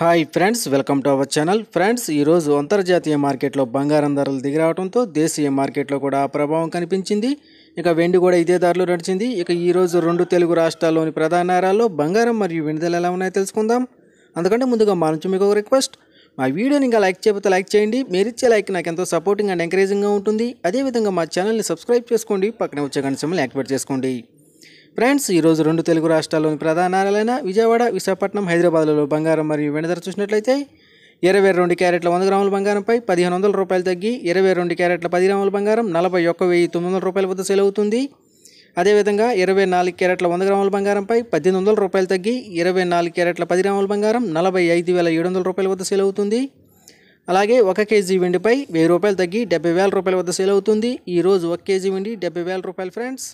hi friends welcome to our channel friends ఈరోజు అంతర్జాతీయ మార్కెట్లో బంగారం ధరలు దిగిరావడంతో దేశీయ మార్కెట్లో కూడా ప్రభావం కనిపించింది ఇక వెండి కూడా ఇదే ధరలు నడిచింది ఇక ఈరోజు రెండు తెలుగు రాష్ట్రాల్లోని ప్రధాన నగరాల్లో బంగారం మరియు వెండిదలు ఎలా ఉన్నాయో తెలుసుకుందాం అందుకంటే ముందుగా మా నుంచి మీకు ఒక రిక్వెస్ట్ మా వీడియోని ఇంకా లైక్ చేయబోతే లైక్ చేయండి మీరు ఇచ్చే లైక్ నాకు ఎంతో సపోర్టింగ్ అండ్ ఎంకరేజింగ్గా ఉంటుంది అదేవిధంగా మా ఛానల్ని సబ్స్క్రైబ్ చేసుకోండి పక్కన వచ్చే గంట యాక్టివేట్ చేసుకోండి ఫ్రెండ్స్ ఈరోజు రెండు తెలుగు రాష్ట్రాల్లోని ప్రధాన నగరాలైన విజయవాడ విశాఖపట్నం హైదరాబాద్లలో బంగారం మరియు వెండి చూసినట్లయితే ఇరవై రెండు క్యారెట్ల వంద గ్రాముల బంగారంపై పదిహేను వందల రూపాయలు తగ్గి ఇరవై రెండు క్యారెట్ల పది గ్రాముల బంగారం నలభై ఒక్క వెయ్యి తొమ్మిది వందల రూపాయల వద్ద సెల్ అవుతుంది అదేవిధంగా ఇరవై నాలుగు క్యారెట్ల వంద గ్రాముల బంగారంపై పద్దెనిమిది వందల రూపాయలు తగ్గి ఇరవై నాలుగు క్యారెట్ల పది గ్రాముల బంగారం నలభై ఐదు వేల ఏడు వందల రూపాయల వద్ద సెల్ అవుతుంది అలాగే ఒక కేజీ వెండిపై వెయ్యి రూపాయలు తగ్గి డెబ్బై వేల రూపాయల వద్ద సెల్ అవుతుంది ఈరోజు ఒక కేజీ వెండి డెబ్బై వేల రూపాయలు ఫ్రెండ్స్